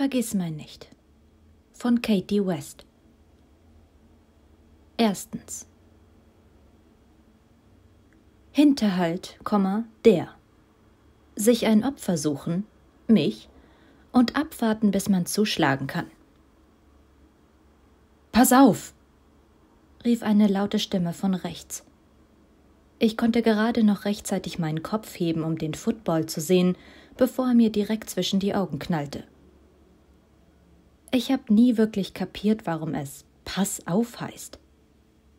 Vergiss mein nicht von Katie West. Erstens. Hinterhalt, der. Sich ein Opfer suchen, mich, und abwarten, bis man zuschlagen kann. Pass auf! rief eine laute Stimme von rechts. Ich konnte gerade noch rechtzeitig meinen Kopf heben, um den Football zu sehen, bevor er mir direkt zwischen die Augen knallte. Ich habe nie wirklich kapiert, warum es Pass auf heißt.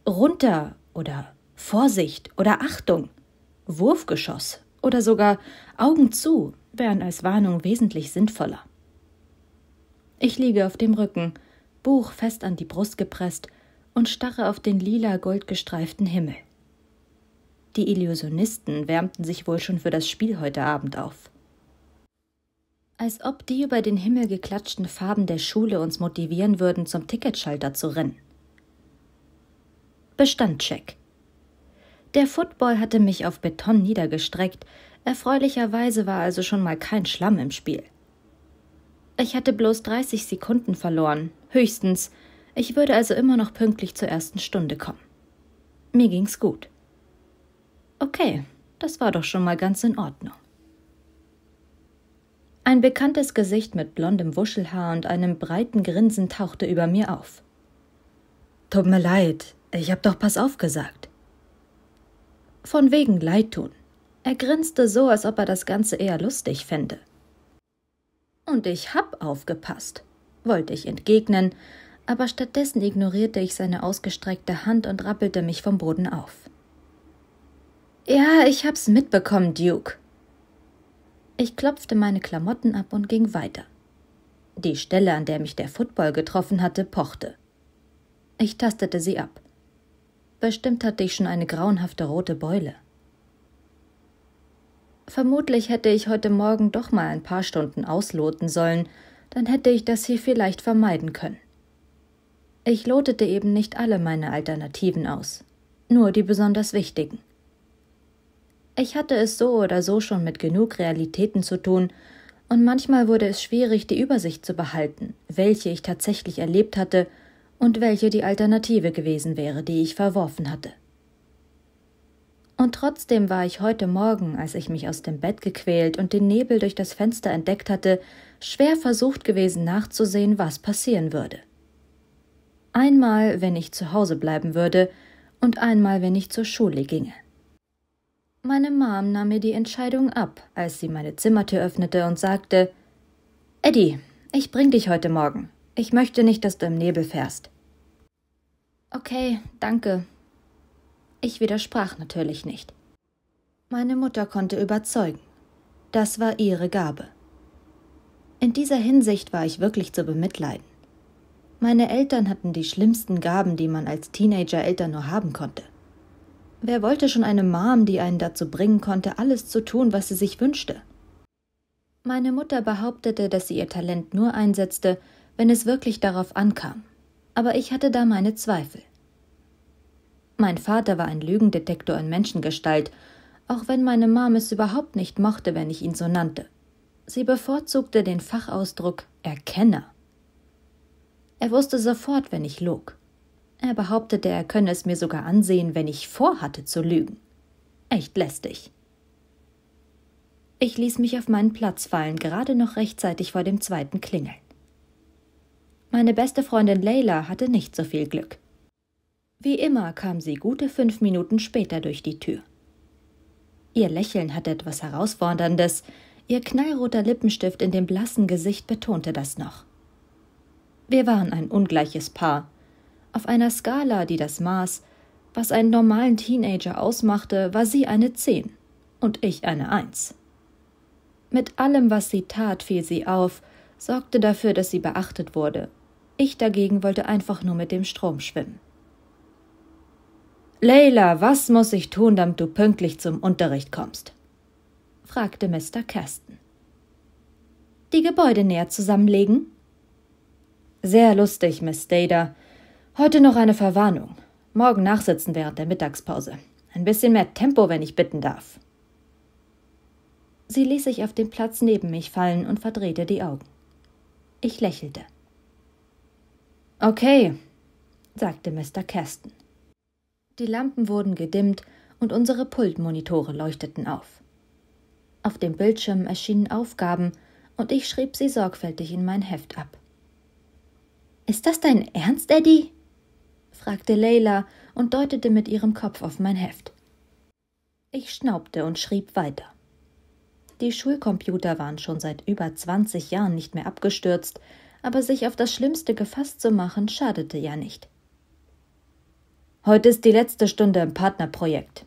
Runter oder Vorsicht oder Achtung, Wurfgeschoss oder sogar Augen zu wären als Warnung wesentlich sinnvoller. Ich liege auf dem Rücken, Buch fest an die Brust gepresst und starre auf den lila goldgestreiften Himmel. Die Illusionisten wärmten sich wohl schon für das Spiel heute Abend auf. Als ob die über den Himmel geklatschten Farben der Schule uns motivieren würden, zum Ticketschalter zu rennen. Bestandcheck. Der Football hatte mich auf Beton niedergestreckt, erfreulicherweise war also schon mal kein Schlamm im Spiel. Ich hatte bloß 30 Sekunden verloren, höchstens, ich würde also immer noch pünktlich zur ersten Stunde kommen. Mir ging's gut. Okay, das war doch schon mal ganz in Ordnung. Ein bekanntes Gesicht mit blondem Wuschelhaar und einem breiten Grinsen tauchte über mir auf. Tut mir leid, ich hab doch pass auf gesagt. Von wegen Leid tun. Er grinste so, als ob er das Ganze eher lustig fände. Und ich hab aufgepasst, wollte ich entgegnen, aber stattdessen ignorierte ich seine ausgestreckte Hand und rappelte mich vom Boden auf. Ja, ich hab's mitbekommen, Duke, ich klopfte meine Klamotten ab und ging weiter. Die Stelle, an der mich der Football getroffen hatte, pochte. Ich tastete sie ab. Bestimmt hatte ich schon eine grauenhafte rote Beule. Vermutlich hätte ich heute Morgen doch mal ein paar Stunden ausloten sollen, dann hätte ich das hier vielleicht vermeiden können. Ich lotete eben nicht alle meine Alternativen aus, nur die besonders wichtigen. Ich hatte es so oder so schon mit genug Realitäten zu tun, und manchmal wurde es schwierig, die Übersicht zu behalten, welche ich tatsächlich erlebt hatte und welche die Alternative gewesen wäre, die ich verworfen hatte. Und trotzdem war ich heute Morgen, als ich mich aus dem Bett gequält und den Nebel durch das Fenster entdeckt hatte, schwer versucht gewesen nachzusehen, was passieren würde. Einmal, wenn ich zu Hause bleiben würde, und einmal, wenn ich zur Schule ginge. Meine Mom nahm mir die Entscheidung ab, als sie meine Zimmertür öffnete und sagte: Eddie, ich bring dich heute Morgen. Ich möchte nicht, dass du im Nebel fährst. Okay, danke. Ich widersprach natürlich nicht. Meine Mutter konnte überzeugen. Das war ihre Gabe. In dieser Hinsicht war ich wirklich zu bemitleiden. Meine Eltern hatten die schlimmsten Gaben, die man als Teenager-Eltern nur haben konnte. Wer wollte schon eine Mom, die einen dazu bringen konnte, alles zu tun, was sie sich wünschte? Meine Mutter behauptete, dass sie ihr Talent nur einsetzte, wenn es wirklich darauf ankam. Aber ich hatte da meine Zweifel. Mein Vater war ein Lügendetektor in Menschengestalt, auch wenn meine Mom es überhaupt nicht mochte, wenn ich ihn so nannte. Sie bevorzugte den Fachausdruck Erkenner. Er wusste sofort, wenn ich log. Er behauptete, er könne es mir sogar ansehen, wenn ich vorhatte zu lügen. Echt lästig. Ich ließ mich auf meinen Platz fallen, gerade noch rechtzeitig vor dem zweiten Klingeln. Meine beste Freundin Leila hatte nicht so viel Glück. Wie immer kam sie gute fünf Minuten später durch die Tür. Ihr Lächeln hatte etwas Herausforderndes, ihr knallroter Lippenstift in dem blassen Gesicht betonte das noch. Wir waren ein ungleiches Paar, auf einer Skala, die das Maß, was einen normalen Teenager ausmachte, war sie eine Zehn und ich eine Eins. Mit allem, was sie tat, fiel sie auf, sorgte dafür, dass sie beachtet wurde. Ich dagegen wollte einfach nur mit dem Strom schwimmen. Leila, was muss ich tun, damit du pünktlich zum Unterricht kommst? fragte Mr. Kersten. Die Gebäude näher zusammenlegen? Sehr lustig, Miss Dada. Heute noch eine Verwarnung. Morgen nachsitzen während der Mittagspause. Ein bisschen mehr Tempo, wenn ich bitten darf. Sie ließ sich auf den Platz neben mich fallen und verdrehte die Augen. Ich lächelte. Okay, sagte Mr. Caston. Die Lampen wurden gedimmt und unsere Pultmonitore leuchteten auf. Auf dem Bildschirm erschienen Aufgaben und ich schrieb sie sorgfältig in mein Heft ab. Ist das dein Ernst, Eddie? fragte Leila und deutete mit ihrem Kopf auf mein Heft. Ich schnaubte und schrieb weiter. Die Schulcomputer waren schon seit über 20 Jahren nicht mehr abgestürzt, aber sich auf das Schlimmste gefasst zu machen, schadete ja nicht. Heute ist die letzte Stunde im Partnerprojekt,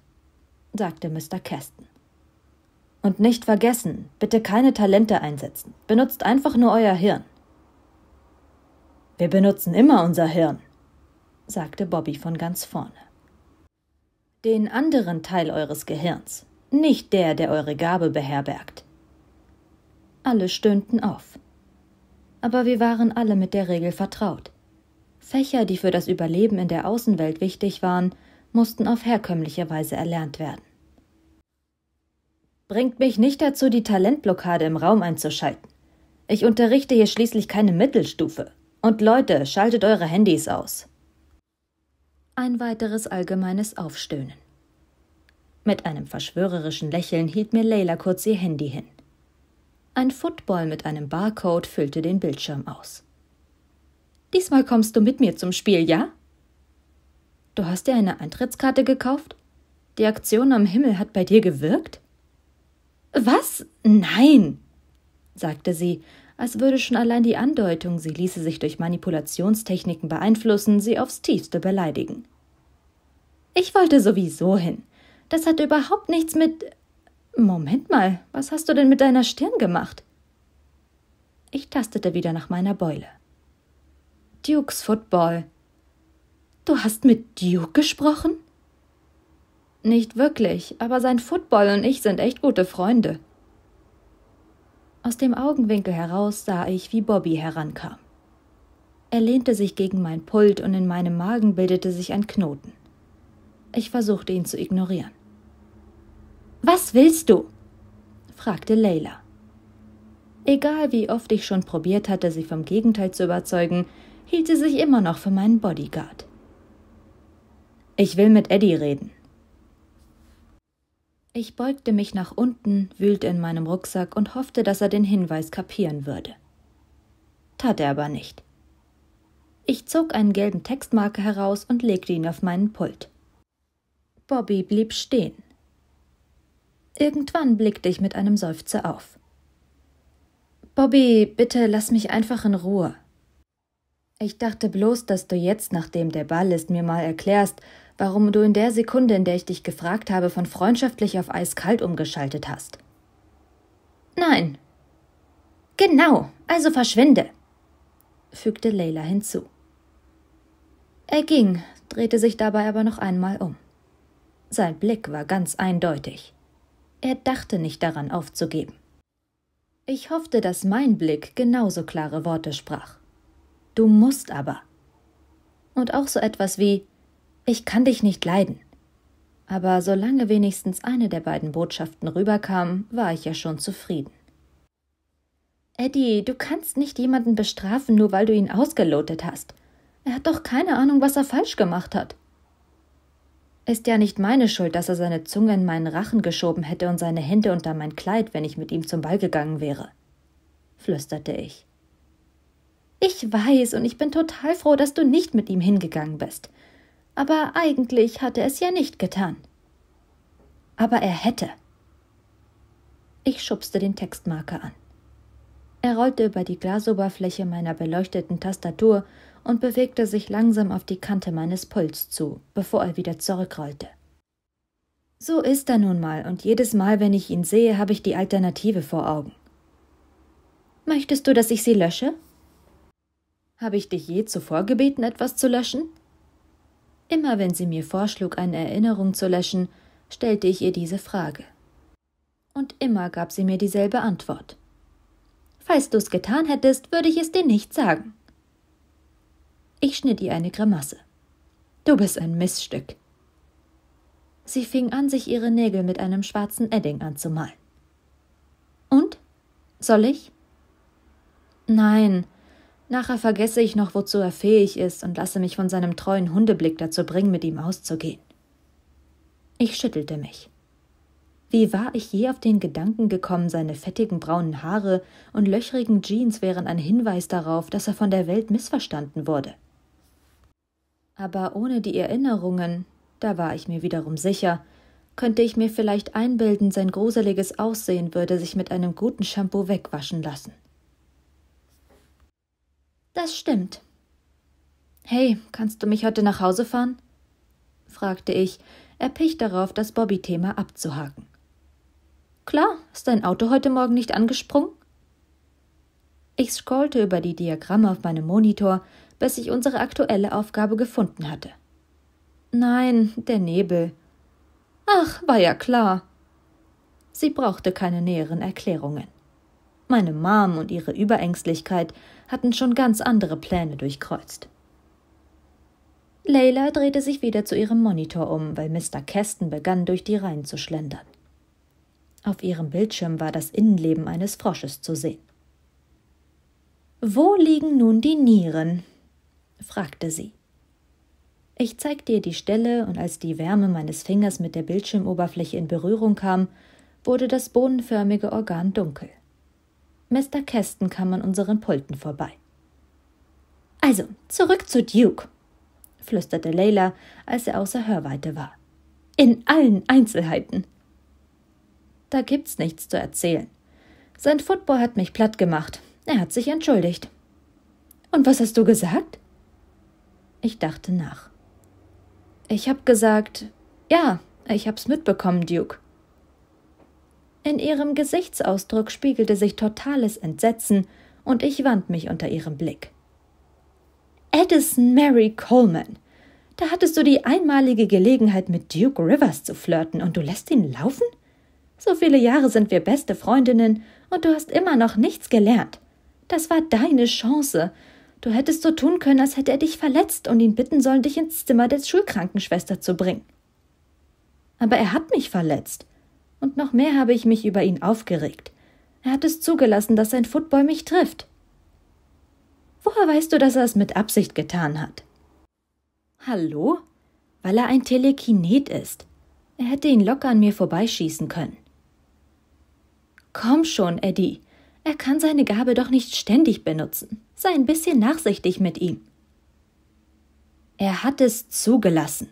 sagte Mr. Kästen. Und nicht vergessen, bitte keine Talente einsetzen. Benutzt einfach nur euer Hirn. Wir benutzen immer unser Hirn, sagte Bobby von ganz vorne. Den anderen Teil eures Gehirns, nicht der, der eure Gabe beherbergt. Alle stöhnten auf. Aber wir waren alle mit der Regel vertraut. Fächer, die für das Überleben in der Außenwelt wichtig waren, mussten auf herkömmliche Weise erlernt werden. Bringt mich nicht dazu, die Talentblockade im Raum einzuschalten. Ich unterrichte hier schließlich keine Mittelstufe. Und Leute, schaltet eure Handys aus ein weiteres allgemeines Aufstöhnen. Mit einem verschwörerischen Lächeln hielt mir Leila kurz ihr Handy hin. Ein Football mit einem Barcode füllte den Bildschirm aus. Diesmal kommst du mit mir zum Spiel, ja? Du hast dir eine Eintrittskarte gekauft? Die Aktion am Himmel hat bei dir gewirkt? Was? Nein, sagte sie als würde schon allein die Andeutung, sie ließe sich durch Manipulationstechniken beeinflussen, sie aufs tiefste beleidigen. Ich wollte sowieso hin. Das hat überhaupt nichts mit. Moment mal, was hast du denn mit deiner Stirn gemacht? Ich tastete wieder nach meiner Beule. Dukes Football. Du hast mit Duke gesprochen? Nicht wirklich, aber sein Football und ich sind echt gute Freunde. Aus dem Augenwinkel heraus sah ich, wie Bobby herankam. Er lehnte sich gegen mein Pult und in meinem Magen bildete sich ein Knoten. Ich versuchte ihn zu ignorieren. Was willst du? fragte Leila. Egal wie oft ich schon probiert hatte, sie vom Gegenteil zu überzeugen, hielt sie sich immer noch für meinen Bodyguard. Ich will mit Eddie reden, ich beugte mich nach unten, wühlte in meinem Rucksack und hoffte, dass er den Hinweis kapieren würde. Tat er aber nicht. Ich zog einen gelben Textmarker heraus und legte ihn auf meinen Pult. Bobby blieb stehen. Irgendwann blickte ich mit einem Seufzer auf. Bobby, bitte lass mich einfach in Ruhe. Ich dachte bloß, dass du jetzt, nachdem der Ball ist, mir mal erklärst, warum du in der Sekunde, in der ich dich gefragt habe, von freundschaftlich auf eiskalt umgeschaltet hast. Nein. Genau, also verschwinde, fügte Leila hinzu. Er ging, drehte sich dabei aber noch einmal um. Sein Blick war ganz eindeutig. Er dachte nicht daran aufzugeben. Ich hoffte, dass mein Blick genauso klare Worte sprach. Du musst aber. Und auch so etwas wie ich kann dich nicht leiden. Aber solange wenigstens eine der beiden Botschaften rüberkam, war ich ja schon zufrieden. Eddie, du kannst nicht jemanden bestrafen, nur weil du ihn ausgelotet hast. Er hat doch keine Ahnung, was er falsch gemacht hat. Ist ja nicht meine Schuld, dass er seine Zunge in meinen Rachen geschoben hätte und seine Hände unter mein Kleid, wenn ich mit ihm zum Ball gegangen wäre, flüsterte ich. Ich weiß und ich bin total froh, dass du nicht mit ihm hingegangen bist aber eigentlich hatte es ja nicht getan. Aber er hätte. Ich schubste den Textmarker an. Er rollte über die Glasoberfläche meiner beleuchteten Tastatur und bewegte sich langsam auf die Kante meines Puls zu, bevor er wieder zurückrollte. So ist er nun mal, und jedes Mal, wenn ich ihn sehe, habe ich die Alternative vor Augen. Möchtest du, dass ich sie lösche? Habe ich dich je zuvor gebeten, etwas zu löschen? Immer wenn sie mir vorschlug, eine Erinnerung zu löschen, stellte ich ihr diese Frage. Und immer gab sie mir dieselbe Antwort. Falls du's getan hättest, würde ich es dir nicht sagen. Ich schnitt ihr eine Grimasse. Du bist ein Missstück. Sie fing an, sich ihre Nägel mit einem schwarzen Edding anzumalen. Und? Soll ich? Nein, Nachher vergesse ich noch, wozu er fähig ist und lasse mich von seinem treuen Hundeblick dazu bringen, mit ihm auszugehen. Ich schüttelte mich. Wie war ich je auf den Gedanken gekommen, seine fettigen braunen Haare und löchrigen Jeans wären ein Hinweis darauf, dass er von der Welt missverstanden wurde? Aber ohne die Erinnerungen, da war ich mir wiederum sicher, könnte ich mir vielleicht einbilden, sein gruseliges Aussehen würde sich mit einem guten Shampoo wegwaschen lassen. Das stimmt. Hey, kannst du mich heute nach Hause fahren? fragte ich, erpicht darauf, das Bobby-Thema abzuhaken. Klar, ist dein Auto heute Morgen nicht angesprungen? Ich scrollte über die Diagramme auf meinem Monitor, bis ich unsere aktuelle Aufgabe gefunden hatte. Nein, der Nebel. Ach, war ja klar. Sie brauchte keine näheren Erklärungen. Meine Mom und ihre Überängstlichkeit hatten schon ganz andere Pläne durchkreuzt. Leila drehte sich wieder zu ihrem Monitor um, weil Mr. Kästen begann, durch die Reihen zu schlendern. Auf ihrem Bildschirm war das Innenleben eines Frosches zu sehen. Wo liegen nun die Nieren? fragte sie. Ich zeigte ihr die Stelle, und als die Wärme meines Fingers mit der Bildschirmoberfläche in Berührung kam, wurde das bohnenförmige Organ dunkel. Mr. Kästen kam an unseren Pulten vorbei. Also, zurück zu Duke, flüsterte Leila, als er außer Hörweite war. In allen Einzelheiten. Da gibt's nichts zu erzählen. Sein Football hat mich platt gemacht. Er hat sich entschuldigt. Und was hast du gesagt? Ich dachte nach. Ich hab gesagt, ja, ich hab's mitbekommen, Duke. In ihrem Gesichtsausdruck spiegelte sich totales Entsetzen, und ich wand mich unter ihrem Blick. Edison Mary Coleman. Da hattest du die einmalige Gelegenheit, mit Duke Rivers zu flirten, und du lässt ihn laufen? So viele Jahre sind wir beste Freundinnen, und du hast immer noch nichts gelernt. Das war deine Chance. Du hättest so tun können, als hätte er dich verletzt und ihn bitten sollen, dich ins Zimmer der Schulkrankenschwester zu bringen. Aber er hat mich verletzt. Und noch mehr habe ich mich über ihn aufgeregt. Er hat es zugelassen, dass sein Football mich trifft. Woher weißt du, dass er es mit Absicht getan hat? Hallo? Weil er ein Telekinet ist. Er hätte ihn locker an mir vorbeischießen können. Komm schon, Eddie. Er kann seine Gabe doch nicht ständig benutzen. Sei ein bisschen nachsichtig mit ihm. Er hat es zugelassen,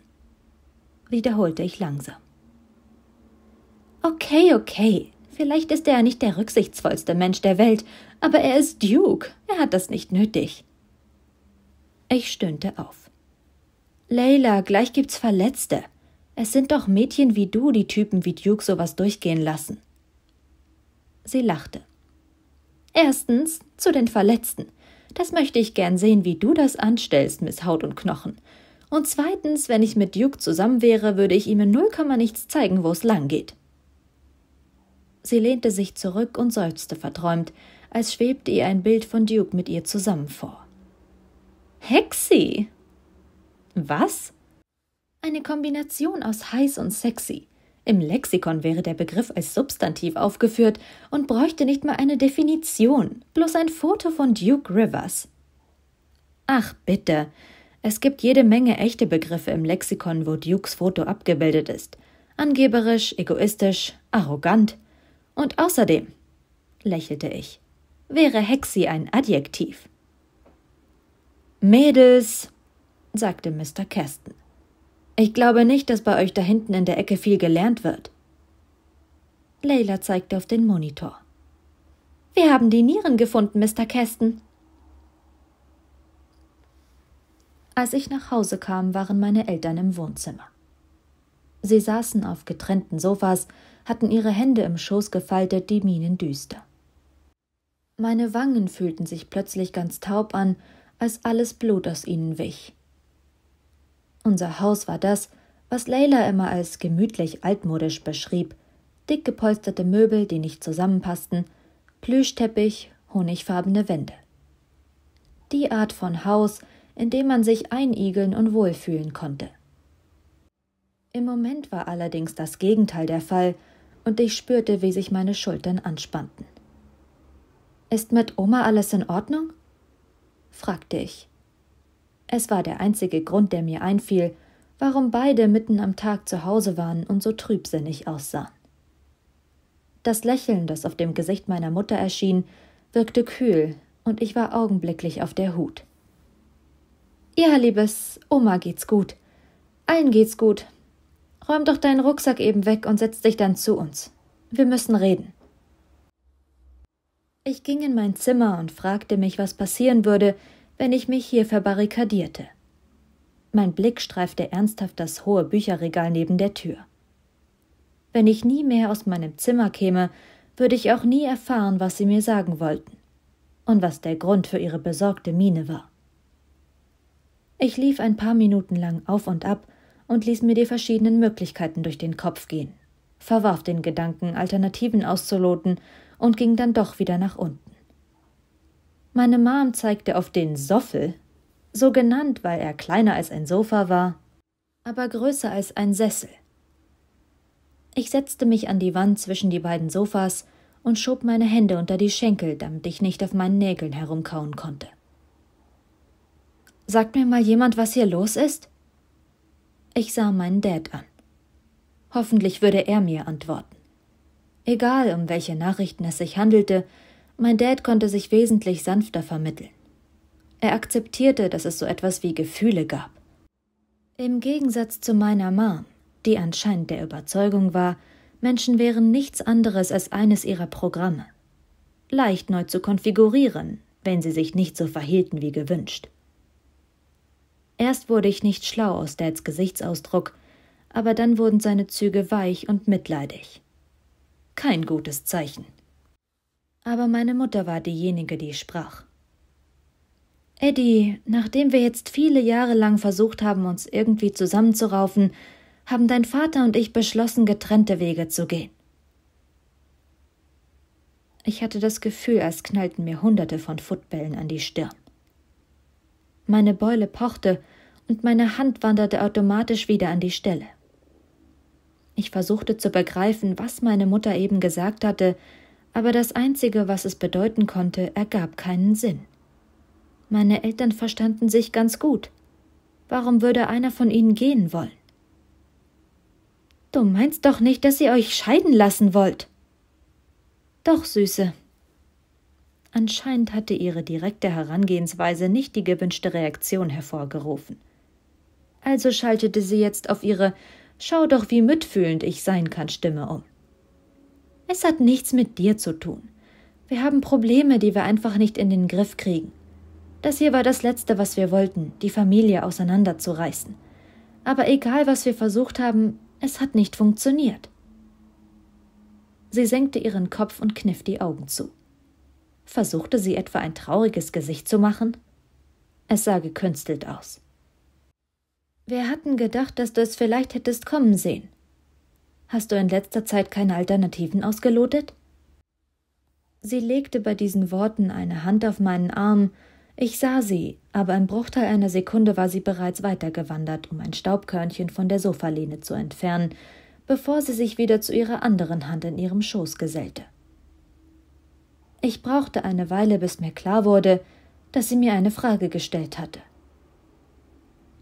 wiederholte ich langsam. Okay, okay. Vielleicht ist er ja nicht der rücksichtsvollste Mensch der Welt, aber er ist Duke. Er hat das nicht nötig. Ich stöhnte auf. Leila, gleich gibt's Verletzte. Es sind doch Mädchen wie du, die Typen wie Duke sowas durchgehen lassen. Sie lachte. Erstens zu den Verletzten. Das möchte ich gern sehen, wie du das anstellst, Miss Haut und Knochen. Und zweitens, wenn ich mit Duke zusammen wäre, würde ich ihm in null nichts zeigen, wo es lang geht. Sie lehnte sich zurück und seufzte verträumt, als schwebte ihr ein Bild von Duke mit ihr zusammen vor. Hexi! Was? Eine Kombination aus heiß und sexy. Im Lexikon wäre der Begriff als Substantiv aufgeführt und bräuchte nicht mal eine Definition, bloß ein Foto von Duke Rivers. Ach bitte, es gibt jede Menge echte Begriffe im Lexikon, wo Dukes Foto abgebildet ist. Angeberisch, egoistisch, arrogant. Und außerdem, lächelte ich, wäre Hexi ein Adjektiv. Mädels, sagte Mr. Kästen. Ich glaube nicht, dass bei euch da hinten in der Ecke viel gelernt wird. Leila zeigte auf den Monitor. Wir haben die Nieren gefunden, Mr. Kästen. Als ich nach Hause kam, waren meine Eltern im Wohnzimmer. Sie saßen auf getrennten Sofas, hatten ihre Hände im Schoß gefaltet, die Mienen düster. Meine Wangen fühlten sich plötzlich ganz taub an, als alles Blut aus ihnen wich. Unser Haus war das, was Leila immer als gemütlich altmodisch beschrieb, dick gepolsterte Möbel, die nicht zusammenpassten, Plüschteppich, honigfarbene Wände. Die Art von Haus, in dem man sich einigeln und wohlfühlen konnte. Im Moment war allerdings das Gegenteil der Fall, und ich spürte, wie sich meine Schultern anspannten. Ist mit Oma alles in Ordnung? fragte ich. Es war der einzige Grund, der mir einfiel, warum beide mitten am Tag zu Hause waren und so trübsinnig aussahen. Das Lächeln, das auf dem Gesicht meiner Mutter erschien, wirkte kühl, und ich war augenblicklich auf der Hut. Ja, liebes, Oma geht's gut. Allen geht's gut, Räum doch deinen Rucksack eben weg und setz dich dann zu uns. Wir müssen reden. Ich ging in mein Zimmer und fragte mich, was passieren würde, wenn ich mich hier verbarrikadierte. Mein Blick streifte ernsthaft das hohe Bücherregal neben der Tür. Wenn ich nie mehr aus meinem Zimmer käme, würde ich auch nie erfahren, was sie mir sagen wollten und was der Grund für ihre besorgte Miene war. Ich lief ein paar Minuten lang auf und ab und ließ mir die verschiedenen Möglichkeiten durch den Kopf gehen, verwarf den Gedanken, Alternativen auszuloten und ging dann doch wieder nach unten. Meine Mom zeigte auf den Soffel, so genannt, weil er kleiner als ein Sofa war, aber größer als ein Sessel. Ich setzte mich an die Wand zwischen die beiden Sofas und schob meine Hände unter die Schenkel, damit ich nicht auf meinen Nägeln herumkauen konnte. Sagt mir mal jemand, was hier los ist? Ich sah meinen Dad an. Hoffentlich würde er mir antworten. Egal, um welche Nachrichten es sich handelte, mein Dad konnte sich wesentlich sanfter vermitteln. Er akzeptierte, dass es so etwas wie Gefühle gab. Im Gegensatz zu meiner Mom, die anscheinend der Überzeugung war, Menschen wären nichts anderes als eines ihrer Programme. Leicht neu zu konfigurieren, wenn sie sich nicht so verhielten wie gewünscht. Erst wurde ich nicht schlau aus Dads Gesichtsausdruck, aber dann wurden seine Züge weich und mitleidig. Kein gutes Zeichen. Aber meine Mutter war diejenige, die sprach. Eddie, nachdem wir jetzt viele Jahre lang versucht haben, uns irgendwie zusammenzuraufen, haben dein Vater und ich beschlossen, getrennte Wege zu gehen. Ich hatte das Gefühl, als knallten mir Hunderte von Footbällen an die Stirn. Meine Beule pochte und meine Hand wanderte automatisch wieder an die Stelle. Ich versuchte zu begreifen, was meine Mutter eben gesagt hatte, aber das Einzige, was es bedeuten konnte, ergab keinen Sinn. Meine Eltern verstanden sich ganz gut. Warum würde einer von ihnen gehen wollen? Du meinst doch nicht, dass ihr euch scheiden lassen wollt. Doch, Süße. Anscheinend hatte ihre direkte Herangehensweise nicht die gewünschte Reaktion hervorgerufen also schaltete sie jetzt auf ihre Schau doch, wie mitfühlend ich sein kann Stimme um. Es hat nichts mit dir zu tun. Wir haben Probleme, die wir einfach nicht in den Griff kriegen. Das hier war das Letzte, was wir wollten, die Familie auseinanderzureißen. Aber egal, was wir versucht haben, es hat nicht funktioniert. Sie senkte ihren Kopf und kniff die Augen zu. Versuchte sie etwa ein trauriges Gesicht zu machen? Es sah gekünstelt aus. Wir hatten gedacht, dass du es vielleicht hättest kommen sehen. Hast du in letzter Zeit keine Alternativen ausgelotet? Sie legte bei diesen Worten eine Hand auf meinen Arm. Ich sah sie, aber im Bruchteil einer Sekunde war sie bereits weitergewandert, um ein Staubkörnchen von der Sofalehne zu entfernen, bevor sie sich wieder zu ihrer anderen Hand in ihrem Schoß gesellte. Ich brauchte eine Weile, bis mir klar wurde, dass sie mir eine Frage gestellt hatte.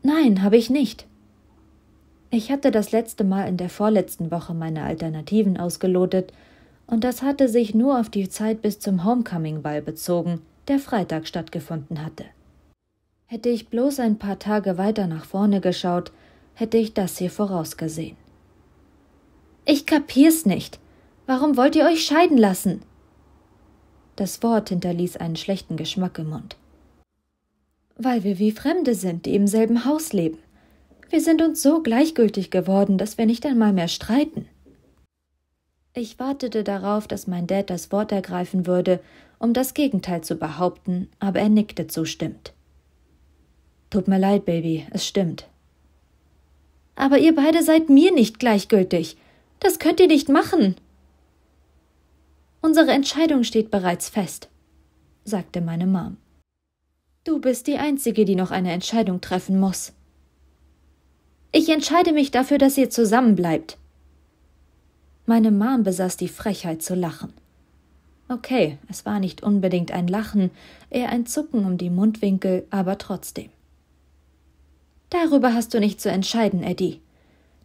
Nein, habe ich nicht. Ich hatte das letzte Mal in der vorletzten Woche meine Alternativen ausgelotet, und das hatte sich nur auf die Zeit bis zum Homecoming-Ball bezogen, der Freitag stattgefunden hatte. Hätte ich bloß ein paar Tage weiter nach vorne geschaut, hätte ich das hier vorausgesehen. Ich kapier's nicht. Warum wollt ihr euch scheiden lassen? Das Wort hinterließ einen schlechten Geschmack im Mund weil wir wie Fremde sind, die im selben Haus leben. Wir sind uns so gleichgültig geworden, dass wir nicht einmal mehr streiten. Ich wartete darauf, dass mein Dad das Wort ergreifen würde, um das Gegenteil zu behaupten, aber er nickte zustimmt. Tut mir leid, Baby, es stimmt. Aber ihr beide seid mir nicht gleichgültig. Das könnt ihr nicht machen. Unsere Entscheidung steht bereits fest, sagte meine Mom. Du bist die Einzige, die noch eine Entscheidung treffen muss. Ich entscheide mich dafür, dass ihr zusammenbleibt. Meine Mom besaß die Frechheit zu lachen. Okay, es war nicht unbedingt ein Lachen, eher ein Zucken um die Mundwinkel, aber trotzdem. Darüber hast du nicht zu entscheiden, Eddie.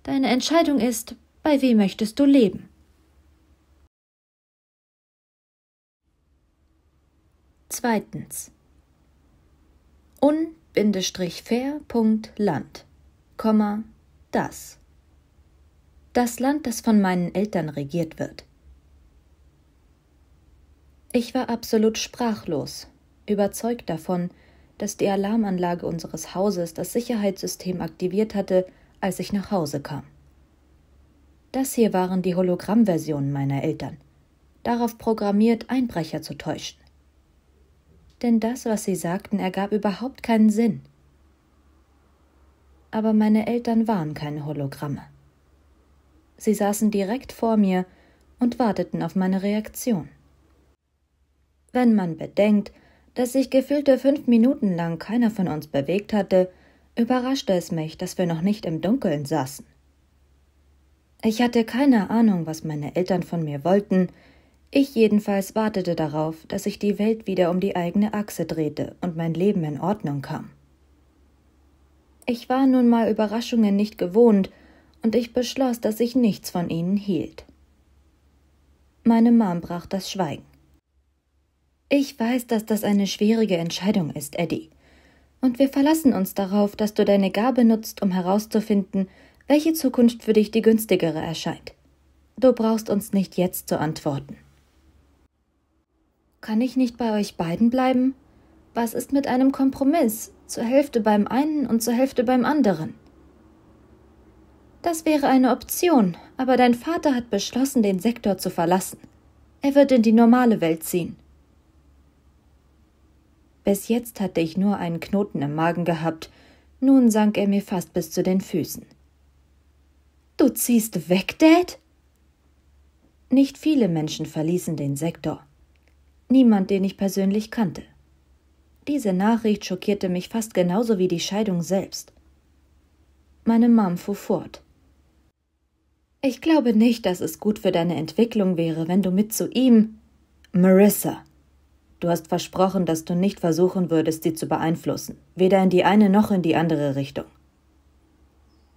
Deine Entscheidung ist, bei wem möchtest du leben? Zweitens un-fair.land, das. Das Land, das von meinen Eltern regiert wird. Ich war absolut sprachlos, überzeugt davon, dass die Alarmanlage unseres Hauses das Sicherheitssystem aktiviert hatte, als ich nach Hause kam. Das hier waren die Hologrammversionen meiner Eltern, darauf programmiert, Einbrecher zu täuschen denn das, was sie sagten, ergab überhaupt keinen Sinn. Aber meine Eltern waren keine Hologramme. Sie saßen direkt vor mir und warteten auf meine Reaktion. Wenn man bedenkt, dass sich gefühlte fünf Minuten lang keiner von uns bewegt hatte, überraschte es mich, dass wir noch nicht im Dunkeln saßen. Ich hatte keine Ahnung, was meine Eltern von mir wollten, ich jedenfalls wartete darauf, dass sich die Welt wieder um die eigene Achse drehte und mein Leben in Ordnung kam. Ich war nun mal Überraschungen nicht gewohnt, und ich beschloss, dass ich nichts von ihnen hielt. Meine Mom brach das Schweigen. Ich weiß, dass das eine schwierige Entscheidung ist, Eddie. Und wir verlassen uns darauf, dass du deine Gabe nutzt, um herauszufinden, welche Zukunft für dich die günstigere erscheint. Du brauchst uns nicht jetzt zu antworten. Kann ich nicht bei euch beiden bleiben? Was ist mit einem Kompromiss, zur Hälfte beim einen und zur Hälfte beim anderen? Das wäre eine Option, aber dein Vater hat beschlossen, den Sektor zu verlassen. Er wird in die normale Welt ziehen. Bis jetzt hatte ich nur einen Knoten im Magen gehabt, nun sank er mir fast bis zu den Füßen. Du ziehst weg, Dad? Nicht viele Menschen verließen den Sektor niemand, den ich persönlich kannte. Diese Nachricht schockierte mich fast genauso wie die Scheidung selbst. Meine Mom fuhr fort. Ich glaube nicht, dass es gut für deine Entwicklung wäre, wenn du mit zu ihm. Marissa. Du hast versprochen, dass du nicht versuchen würdest, sie zu beeinflussen, weder in die eine noch in die andere Richtung.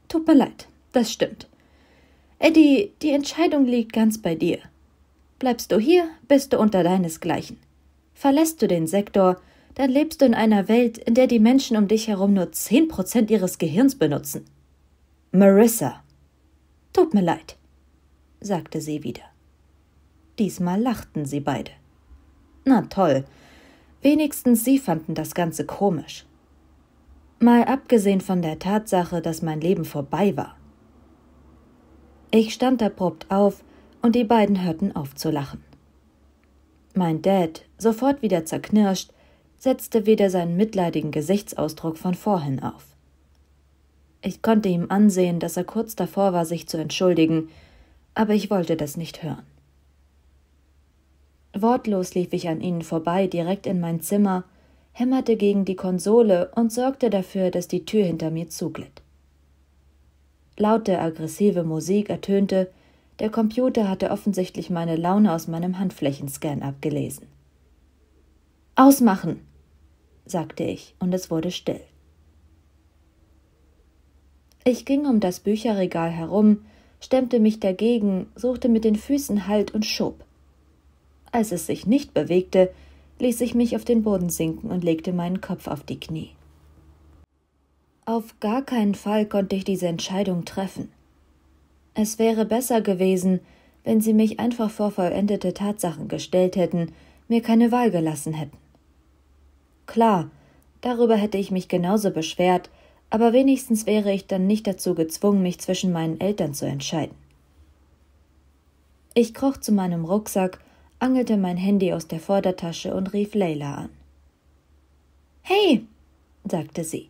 Tut mir leid, das stimmt. Eddie, die Entscheidung liegt ganz bei dir. Bleibst du hier, bist du unter deinesgleichen. Verlässt du den Sektor, dann lebst du in einer Welt, in der die Menschen um dich herum nur zehn Prozent ihres Gehirns benutzen. Marissa. Tut mir leid, sagte sie wieder. Diesmal lachten sie beide. Na toll, wenigstens sie fanden das Ganze komisch. Mal abgesehen von der Tatsache, dass mein Leben vorbei war. Ich stand abrupt auf und die beiden hörten auf zu lachen. Mein Dad, sofort wieder zerknirscht, setzte wieder seinen mitleidigen Gesichtsausdruck von vorhin auf. Ich konnte ihm ansehen, dass er kurz davor war, sich zu entschuldigen, aber ich wollte das nicht hören. Wortlos lief ich an ihnen vorbei, direkt in mein Zimmer, hämmerte gegen die Konsole und sorgte dafür, dass die Tür hinter mir zuglitt. Laute, aggressive Musik ertönte, der Computer hatte offensichtlich meine Laune aus meinem Handflächenscan abgelesen. Ausmachen, sagte ich, und es wurde still. Ich ging um das Bücherregal herum, stemmte mich dagegen, suchte mit den Füßen Halt und schob. Als es sich nicht bewegte, ließ ich mich auf den Boden sinken und legte meinen Kopf auf die Knie. Auf gar keinen Fall konnte ich diese Entscheidung treffen. Es wäre besser gewesen, wenn sie mich einfach vor vollendete Tatsachen gestellt hätten, mir keine Wahl gelassen hätten. Klar, darüber hätte ich mich genauso beschwert, aber wenigstens wäre ich dann nicht dazu gezwungen, mich zwischen meinen Eltern zu entscheiden. Ich kroch zu meinem Rucksack, angelte mein Handy aus der Vordertasche und rief Leila an. Hey, sagte sie.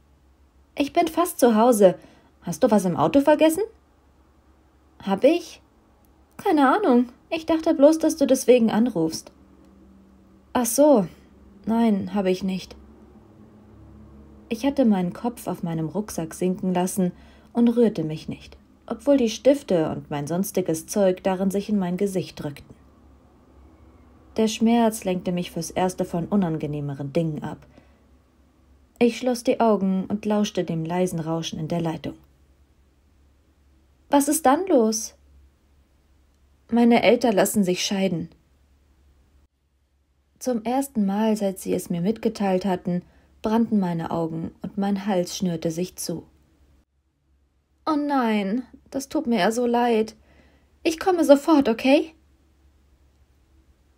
Ich bin fast zu Hause. Hast du was im Auto vergessen? Hab ich? Keine Ahnung. Ich dachte bloß, dass du deswegen anrufst. Ach so. Nein, habe ich nicht. Ich hatte meinen Kopf auf meinem Rucksack sinken lassen und rührte mich nicht, obwohl die Stifte und mein sonstiges Zeug darin sich in mein Gesicht drückten. Der Schmerz lenkte mich fürs Erste von unangenehmeren Dingen ab. Ich schloss die Augen und lauschte dem leisen Rauschen in der Leitung. Was ist dann los? Meine Eltern lassen sich scheiden. Zum ersten Mal, seit sie es mir mitgeteilt hatten, brannten meine Augen und mein Hals schnürte sich zu. Oh nein, das tut mir ja so leid. Ich komme sofort, okay?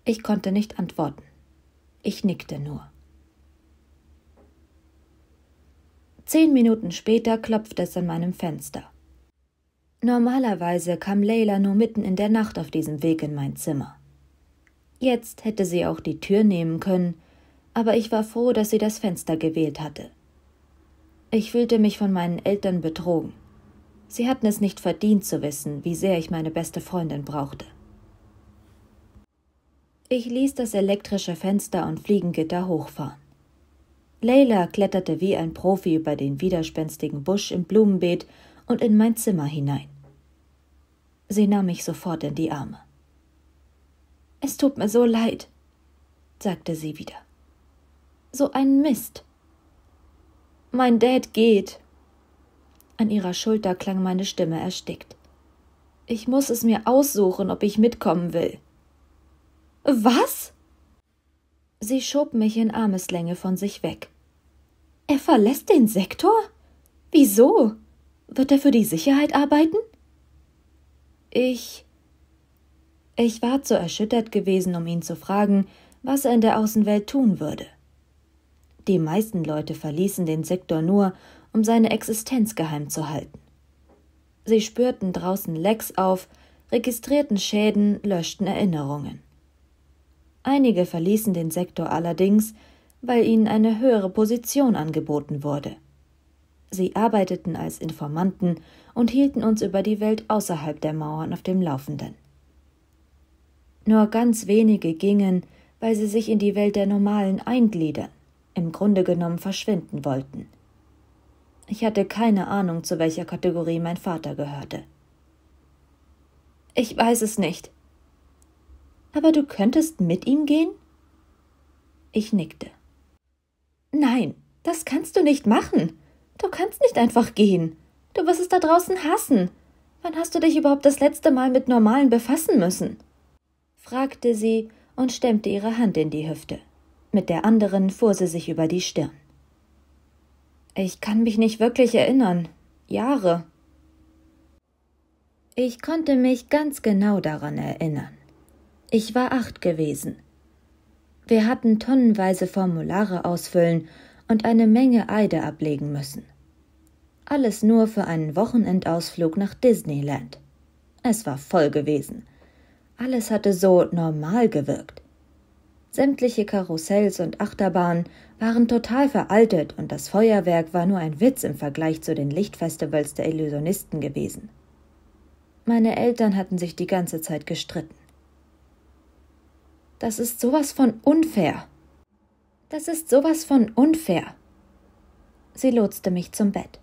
Ich konnte nicht antworten. Ich nickte nur. Zehn Minuten später klopfte es an meinem Fenster. Normalerweise kam Leila nur mitten in der Nacht auf diesem Weg in mein Zimmer. Jetzt hätte sie auch die Tür nehmen können, aber ich war froh, dass sie das Fenster gewählt hatte. Ich fühlte mich von meinen Eltern betrogen. Sie hatten es nicht verdient zu wissen, wie sehr ich meine beste Freundin brauchte. Ich ließ das elektrische Fenster und Fliegengitter hochfahren. Leila kletterte wie ein Profi über den widerspenstigen Busch im Blumenbeet und in mein Zimmer hinein. Sie nahm mich sofort in die Arme. Es tut mir so leid, sagte sie wieder. So ein Mist. Mein Dad geht. An ihrer Schulter klang meine Stimme erstickt. Ich muss es mir aussuchen, ob ich mitkommen will. Was? Sie schob mich in Armeslänge von sich weg. Er verlässt den Sektor? Wieso? Wird er für die Sicherheit arbeiten? Ich. Ich war zu erschüttert gewesen, um ihn zu fragen, was er in der Außenwelt tun würde. Die meisten Leute verließen den Sektor nur, um seine Existenz geheim zu halten. Sie spürten draußen Lecks auf, registrierten Schäden, löschten Erinnerungen. Einige verließen den Sektor allerdings, weil ihnen eine höhere Position angeboten wurde – Sie arbeiteten als Informanten und hielten uns über die Welt außerhalb der Mauern auf dem Laufenden. Nur ganz wenige gingen, weil sie sich in die Welt der Normalen eingliedern, im Grunde genommen verschwinden wollten. Ich hatte keine Ahnung, zu welcher Kategorie mein Vater gehörte. Ich weiß es nicht. Aber du könntest mit ihm gehen? Ich nickte. Nein, das kannst du nicht machen. Du kannst nicht einfach gehen. Du wirst es da draußen hassen. Wann hast du dich überhaupt das letzte Mal mit Normalen befassen müssen? fragte sie und stemmte ihre Hand in die Hüfte. Mit der anderen fuhr sie sich über die Stirn. Ich kann mich nicht wirklich erinnern. Jahre. Ich konnte mich ganz genau daran erinnern. Ich war acht gewesen. Wir hatten tonnenweise Formulare ausfüllen und eine Menge Eide ablegen müssen. Alles nur für einen Wochenendausflug nach Disneyland. Es war voll gewesen. Alles hatte so normal gewirkt. Sämtliche Karussells und Achterbahnen waren total veraltet und das Feuerwerk war nur ein Witz im Vergleich zu den Lichtfestivals der Illusionisten gewesen. Meine Eltern hatten sich die ganze Zeit gestritten. Das ist sowas von unfair. Das ist sowas von unfair. Sie lotste mich zum Bett.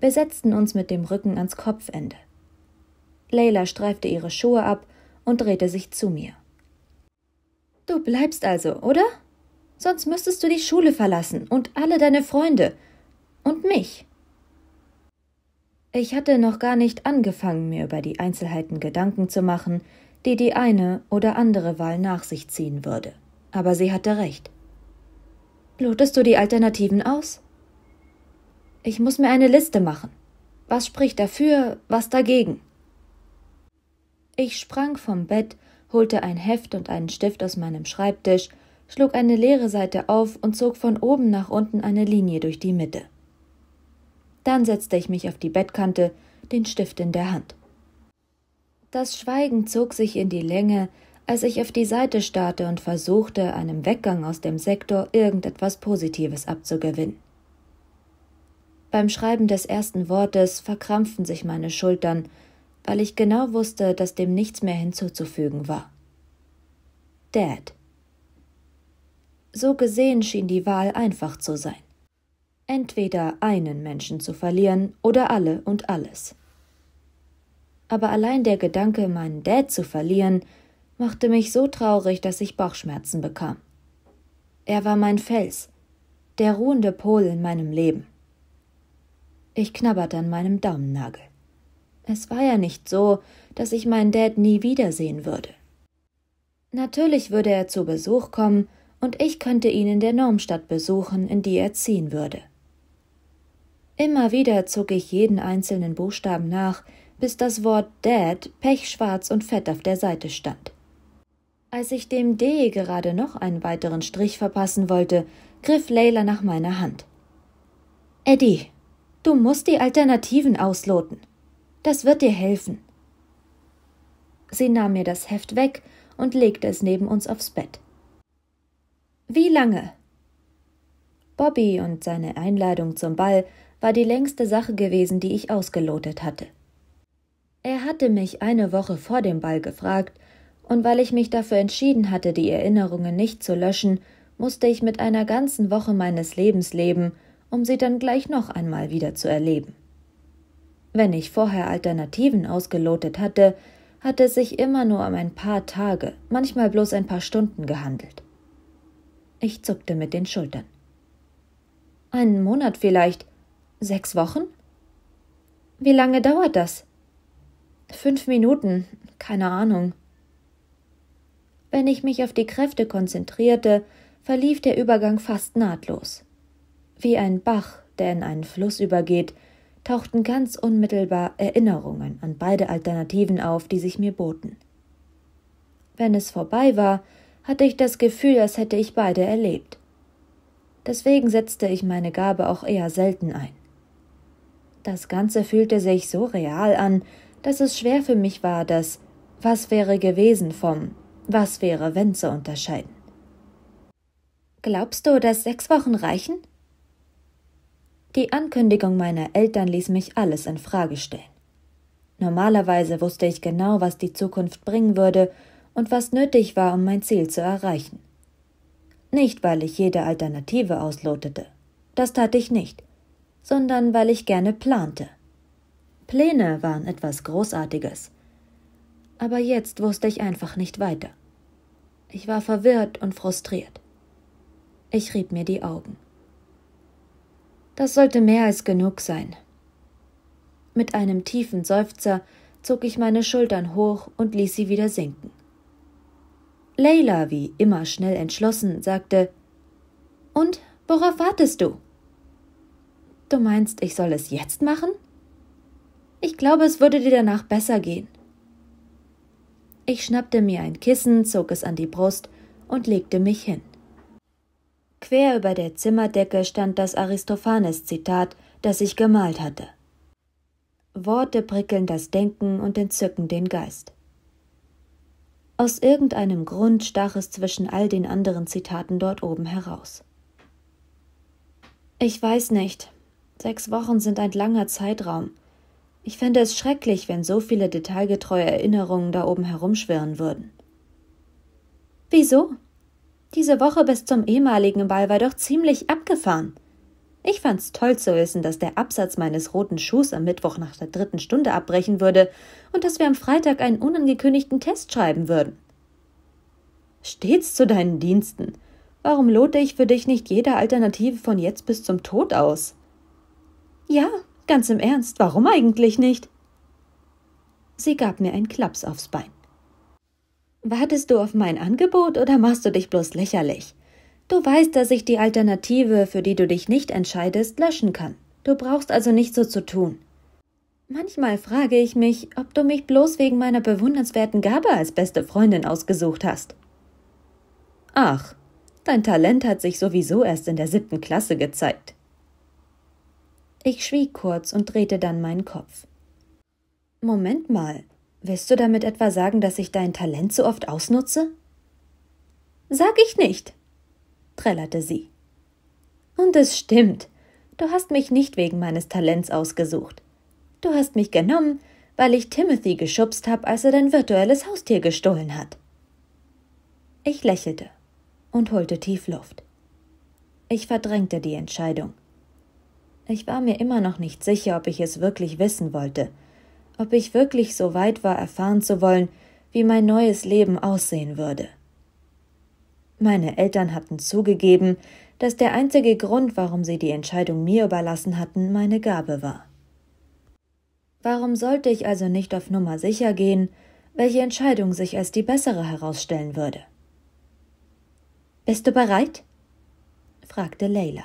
Wir setzten uns mit dem Rücken ans Kopfende. Leila streifte ihre Schuhe ab und drehte sich zu mir. Du bleibst also, oder? Sonst müsstest du die Schule verlassen und alle deine Freunde und mich. Ich hatte noch gar nicht angefangen, mir über die Einzelheiten Gedanken zu machen, die die eine oder andere Wahl nach sich ziehen würde. Aber sie hatte recht. Lotest du die Alternativen aus? Ich muss mir eine Liste machen. Was spricht dafür, was dagegen? Ich sprang vom Bett, holte ein Heft und einen Stift aus meinem Schreibtisch, schlug eine leere Seite auf und zog von oben nach unten eine Linie durch die Mitte. Dann setzte ich mich auf die Bettkante, den Stift in der Hand. Das Schweigen zog sich in die Länge, als ich auf die Seite starrte und versuchte, einem Weggang aus dem Sektor irgendetwas Positives abzugewinnen. Beim Schreiben des ersten Wortes verkrampften sich meine Schultern, weil ich genau wusste, dass dem nichts mehr hinzuzufügen war. Dad. So gesehen schien die Wahl einfach zu sein. Entweder einen Menschen zu verlieren oder alle und alles. Aber allein der Gedanke, meinen Dad zu verlieren, machte mich so traurig, dass ich Bauchschmerzen bekam. Er war mein Fels, der ruhende Pol in meinem Leben. Ich knabberte an meinem Daumennagel. Es war ja nicht so, dass ich meinen Dad nie wiedersehen würde. Natürlich würde er zu Besuch kommen und ich könnte ihn in der Normstadt besuchen, in die er ziehen würde. Immer wieder zog ich jeden einzelnen Buchstaben nach, bis das Wort Dad pechschwarz und fett auf der Seite stand. Als ich dem D gerade noch einen weiteren Strich verpassen wollte, griff Leila nach meiner Hand. Eddie, Du musst die Alternativen ausloten. Das wird dir helfen. Sie nahm mir das Heft weg und legte es neben uns aufs Bett. Wie lange? Bobby und seine Einladung zum Ball war die längste Sache gewesen, die ich ausgelotet hatte. Er hatte mich eine Woche vor dem Ball gefragt, und weil ich mich dafür entschieden hatte, die Erinnerungen nicht zu löschen, musste ich mit einer ganzen Woche meines Lebens leben um sie dann gleich noch einmal wieder zu erleben. Wenn ich vorher Alternativen ausgelotet hatte, hatte es sich immer nur um ein paar Tage, manchmal bloß ein paar Stunden gehandelt. Ich zuckte mit den Schultern. Einen Monat vielleicht? Sechs Wochen? Wie lange dauert das? Fünf Minuten, keine Ahnung. Wenn ich mich auf die Kräfte konzentrierte, verlief der Übergang fast nahtlos. Wie ein Bach, der in einen Fluss übergeht, tauchten ganz unmittelbar Erinnerungen an beide Alternativen auf, die sich mir boten. Wenn es vorbei war, hatte ich das Gefühl, als hätte ich beide erlebt. Deswegen setzte ich meine Gabe auch eher selten ein. Das Ganze fühlte sich so real an, dass es schwer für mich war, das Was wäre gewesen vom Was wäre wenn zu unterscheiden. Glaubst du, dass sechs Wochen reichen? Die Ankündigung meiner Eltern ließ mich alles in Frage stellen. Normalerweise wusste ich genau, was die Zukunft bringen würde und was nötig war, um mein Ziel zu erreichen. Nicht, weil ich jede Alternative auslotete. Das tat ich nicht, sondern weil ich gerne plante. Pläne waren etwas Großartiges. Aber jetzt wusste ich einfach nicht weiter. Ich war verwirrt und frustriert. Ich rieb mir die Augen. Das sollte mehr als genug sein. Mit einem tiefen Seufzer zog ich meine Schultern hoch und ließ sie wieder sinken. Leila, wie immer schnell entschlossen, sagte Und worauf wartest du? Du meinst, ich soll es jetzt machen? Ich glaube, es würde dir danach besser gehen. Ich schnappte mir ein Kissen, zog es an die Brust und legte mich hin. Quer über der Zimmerdecke stand das Aristophanes-Zitat, das ich gemalt hatte. Worte prickeln das Denken und entzücken den Geist. Aus irgendeinem Grund stach es zwischen all den anderen Zitaten dort oben heraus. Ich weiß nicht. Sechs Wochen sind ein langer Zeitraum. Ich fände es schrecklich, wenn so viele detailgetreue Erinnerungen da oben herumschwirren würden. Wieso? Diese Woche bis zum ehemaligen Ball war doch ziemlich abgefahren. Ich fand's toll zu wissen, dass der Absatz meines roten Schuhs am Mittwoch nach der dritten Stunde abbrechen würde und dass wir am Freitag einen unangekündigten Test schreiben würden. Stets zu deinen Diensten. Warum lote ich für dich nicht jede Alternative von jetzt bis zum Tod aus? Ja, ganz im Ernst, warum eigentlich nicht? Sie gab mir einen Klaps aufs Bein. Wartest du auf mein Angebot oder machst du dich bloß lächerlich? Du weißt, dass ich die Alternative, für die du dich nicht entscheidest, löschen kann. Du brauchst also nicht so zu tun. Manchmal frage ich mich, ob du mich bloß wegen meiner bewundernswerten Gabe als beste Freundin ausgesucht hast. Ach, dein Talent hat sich sowieso erst in der siebten Klasse gezeigt. Ich schwieg kurz und drehte dann meinen Kopf. Moment mal, Willst du damit etwa sagen, dass ich dein Talent so oft ausnutze? Sag ich nicht, trällerte sie. Und es stimmt, du hast mich nicht wegen meines Talents ausgesucht. Du hast mich genommen, weil ich Timothy geschubst habe, als er dein virtuelles Haustier gestohlen hat. Ich lächelte und holte tief Luft. Ich verdrängte die Entscheidung. Ich war mir immer noch nicht sicher, ob ich es wirklich wissen wollte, ob ich wirklich so weit war, erfahren zu wollen, wie mein neues Leben aussehen würde. Meine Eltern hatten zugegeben, dass der einzige Grund, warum sie die Entscheidung mir überlassen hatten, meine Gabe war. Warum sollte ich also nicht auf Nummer sicher gehen, welche Entscheidung sich als die bessere herausstellen würde? Bist du bereit? fragte Leila.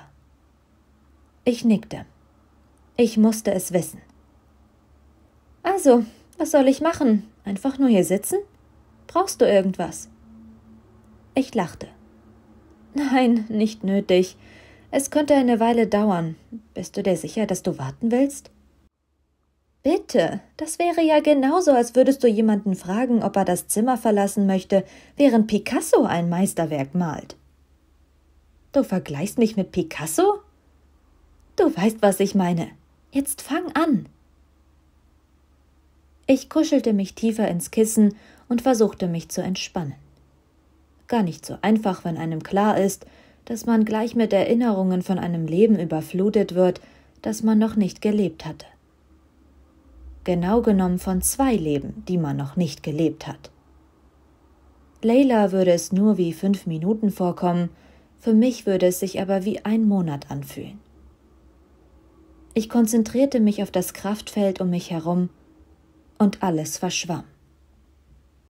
Ich nickte. Ich musste es wissen. Also, was soll ich machen? Einfach nur hier sitzen? Brauchst du irgendwas? Ich lachte. Nein, nicht nötig. Es könnte eine Weile dauern. Bist du dir sicher, dass du warten willst? Bitte, das wäre ja genauso, als würdest du jemanden fragen, ob er das Zimmer verlassen möchte, während Picasso ein Meisterwerk malt. Du vergleichst mich mit Picasso? Du weißt, was ich meine. Jetzt fang an. Ich kuschelte mich tiefer ins Kissen und versuchte mich zu entspannen. Gar nicht so einfach, wenn einem klar ist, dass man gleich mit Erinnerungen von einem Leben überflutet wird, das man noch nicht gelebt hatte. Genau genommen von zwei Leben, die man noch nicht gelebt hat. Leila würde es nur wie fünf Minuten vorkommen, für mich würde es sich aber wie ein Monat anfühlen. Ich konzentrierte mich auf das Kraftfeld um mich herum und alles verschwamm.